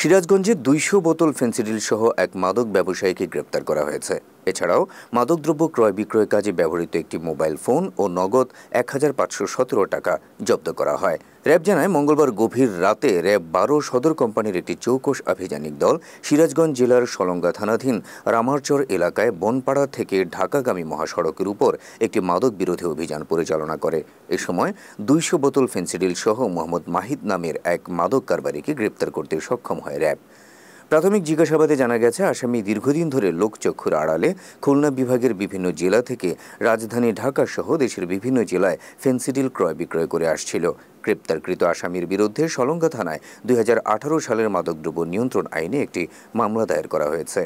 সিরাজগঞ্জে দুইশো বোতল ফেন্সিডিল সহ এক মাদক ব্যবসায়ীকে গ্রেপ্তার করা হয়েছে এছাড়াও মাদকদ্রব্য ক্রয় বিক্রয় কাজে ব্যবহৃত একটি মোবাইল ফোন ও নগদ এক টাকা জব্দ করা হয় র্যাব জানায় মঙ্গলবার গভীর রাতে র্যাব বারো সদর কোম্পানির একটি চৌকশ আভিযানিক দল সিরাজগঞ্জ জেলার সলঙ্গা থানাধীন রামারচর এলাকায় বনপাড়া থেকে ঢাকাগামী মহাসড়কের উপর একটি মাদক বিরোধী অভিযান পরিচালনা করে এ সময় দুইশো বোতল ফেন্সিডিল সহ মোহাম্মদ মাহিদ নামের এক মাদক কারবারিকে গ্রেপ্তার করতে সক্ষম হয় র্যাব প্রাথমিক জিজ্ঞাসাবাদে জানা গেছে আসামি দীর্ঘদিন ধরে লোকচক্ষুর আড়ালে খুলনা বিভাগের বিভিন্ন জেলা থেকে রাজধানী ঢাকা সহ দেশের বিভিন্ন জেলায় ফেন্সিডিল ক্রয় বিক্রয় করে আসছিল গ্রেপ্তারকৃত আসামির বিরুদ্ধে সলঙ্গা থানায় দুই সালের মাদকদ্রব্য নিয়ন্ত্রণ আইনে একটি মামলা দায়ের করা হয়েছে